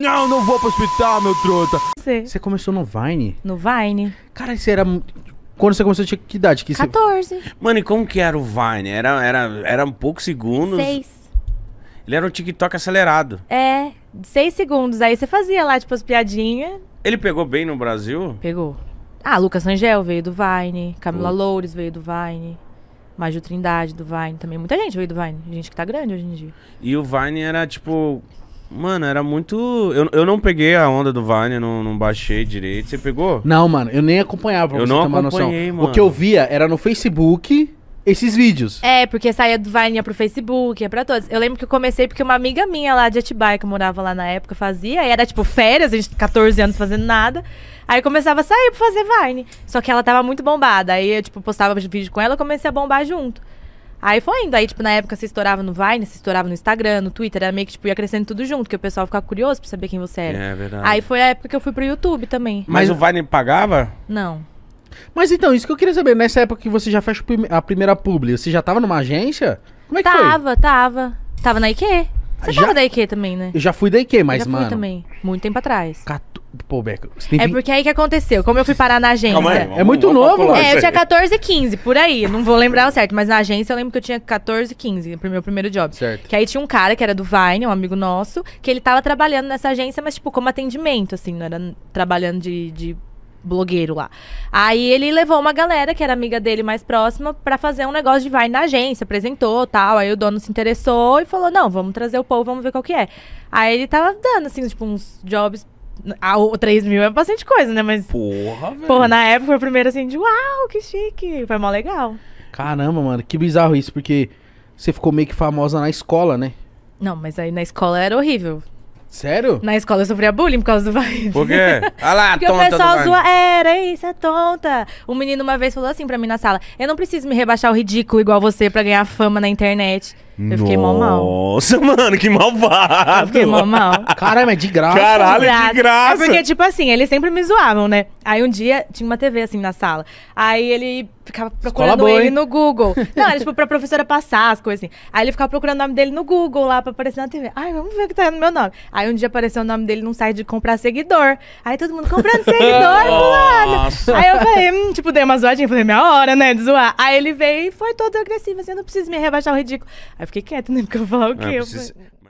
Não, não vou pro hospital, meu trota. Você. Você começou no Vine? No Vine. Cara, você era. Quando você começou, tinha que idade? Que 14. Você... Mano, e como que era o Vine? Era, era, era um poucos segundos. Seis. Ele era um TikTok acelerado. É, seis segundos. Aí você fazia lá, tipo, as piadinhas. Ele pegou bem no Brasil? Pegou. Ah, Lucas Angel veio do Vine. Camila uh. Loures veio do Vine. Maju Trindade do Vine também. Muita gente veio do Vine. Gente que tá grande hoje em dia. E o Vine era, tipo, Mano, era muito. Eu, eu não peguei a onda do Vine, não, não baixei direito. Você pegou? Não, mano, eu nem acompanhava pra eu você não ter uma noção. Mano. O que eu via era no Facebook esses vídeos. É, porque saía do Vine ia pro Facebook, ia pra todos. Eu lembro que eu comecei porque uma amiga minha lá de Atibaia, que eu morava lá na época, fazia. E era tipo férias, a gente 14 anos fazendo nada. Aí começava a sair pra fazer Vine. Só que ela tava muito bombada. Aí eu, tipo, postava vídeo com ela e comecei a bombar junto. Aí foi indo. Aí, tipo, na época você estourava no Vine, você estourava no Instagram, no Twitter. Era meio que, tipo, ia crescendo tudo junto, que o pessoal ficava curioso pra saber quem você era. É verdade. Aí foi a época que eu fui pro YouTube também. Mas, o Vine pagava? Não. Mas então, isso que eu queria saber. Nessa época que você já fez a primeira publi, você já tava numa agência? Como é que tava, foi? Tava, tava. Tava na IQ. Você ah, já... tava da IQ também, né? Eu já fui da IQ, mas, eu já mano... fui também. Muito tempo atrás. Cat... Pô, Beco, você tem É porque aí que aconteceu. Como eu fui parar na agência. Calma aí, é vamos- É muito novo, mano. É, eu tinha 14, 15, por aí. Não vou lembrar o certo, mas na agência eu lembro que eu tinha 14, 15, pro meu primeiro job. Certo. Que aí tinha um cara que era do Vine, um amigo nosso, que ele tava trabalhando nessa agência, mas, tipo, como atendimento, assim, não era trabalhando de. de blogueiro lá. Aí ele levou uma galera que era amiga dele mais próxima pra fazer um negócio de Vine na agência, apresentou, tal. Aí o dono se interessou e falou: "Não, vamos trazer o povo, vamos ver qual que é". Aí ele tava dando assim, tipo uns jobs a, o 3 mil é bastante coisa, né? Mas. Porra, velho. Porra, na época foi o primeiro assim de uau, que chique. Foi mó legal. Caramba, mano, que bizarro isso, porque você ficou meio que famosa na escola, né? Não, mas aí na escola era horrível. Sério? Na escola eu sofria bullying por causa do Vibe. Por quê? Olha ah lá, Porque tonta o pessoal zoa. Era isso, é tonta. Um menino uma vez falou assim pra mim na sala: Eu não preciso me rebaixar o ridículo igual você pra ganhar fama na internet. Eu fiquei mó mal. Nossa, mano, que malvado. Eu fiquei mó mal. Caramba, é de graça. Caralho, é de graça. É porque, tipo assim, eles sempre me zoavam, né? Aí um dia tinha uma TV assim na sala. Aí ele ficava procurando boa, ele hein? no Google. Não, era tipo pra professora passar as coisas assim. Aí ele ficava procurando o nome dele no Google lá pra aparecer na TV. Ai, vamos ver o que tá no meu nome. Aí um dia apareceu o nome dele num site de comprar seguidor. Aí todo mundo comprando seguidor, fulano. Aí eu falei, hum, tipo, dei uma zoadinha. Falei, minha hora, né, de zoar. Aí ele veio e foi todo agressivo, assim, eu não preciso me rebaixar o ridículo. Aí fiquei quieta, nem né? Porque eu vou falar o ah, quê? Não, preciso...